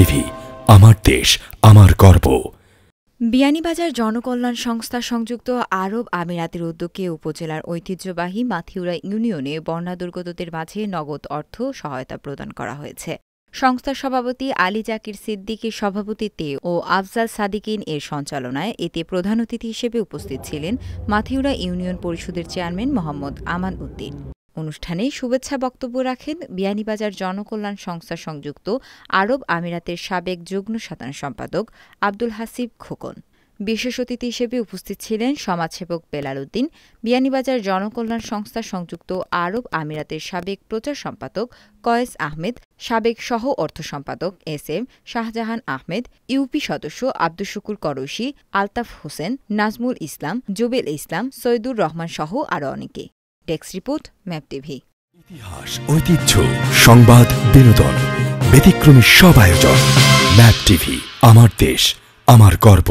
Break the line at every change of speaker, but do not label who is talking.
TV আমার দেশ আমার গর্ব বিয়ানীবাজার জনকল্যাণ সংস্থা সংযুক্ত আরব আমিরাতের উদ্যোগে উপজেলার ঐতিহ্যবাহী মাথিউরা ইউনিয়নে বন্যা দুর্গতদের মাঝে নগদ অর্থ সহায়তা প্রদান করা হয়েছে সংস্থার সভাপতি আলী জাকির সিদ্দিকের সভাপতিত্বে ও আফজাল সাদিকিন এর সঞ্চালনায় এতে প্রধান অতিথি হিসেবে উপস্থিত ছিলেন মাথিউরা ইউনিয়ন পরিষদের চেয়ারম্যান মোহাম্মদ আমান উদ্দিন অনুষ্ঠানে শুভেচ্ছা বক্তব্য রাখেন বিয়ানীবাজার জনকল্যাণ সংস্থা সংযুক্ত আরব আমিরাতের সাবেক যুগ্ম সাধারণ সম্পাদক আব্দুল হাসিব খোকন বিশেষ অতিথি হিসেবে উপস্থিত ছিলেন সমাজসেবক বেলাল উদ্দিন বিয়ানীবাজার জনকল্যাণ সংস্থা সংযুক্ত আরব আমিরাতের সাবেক প্রচার সম্পাদক কয়েস আহমেদ সাবেক সহ অর্থ সম্পাদক S M Shahjahan Ahmed UP সদস্য আব্দুল শুকুর করৌশী আলতাফ হোসেন নাজমুল ইসলাম জুবেল ইসলাম সৈদুর রহমান সহ আরও অনেকে ডেক্স রিপোর্ট ম্যাপ টিভি ইতিহাস ঐতিহ্য সংবাদ বিনোদন ব্যতিক্রমী সব আয়োজন ম্যাপ টিভি আমার দেশ আমার গর্ব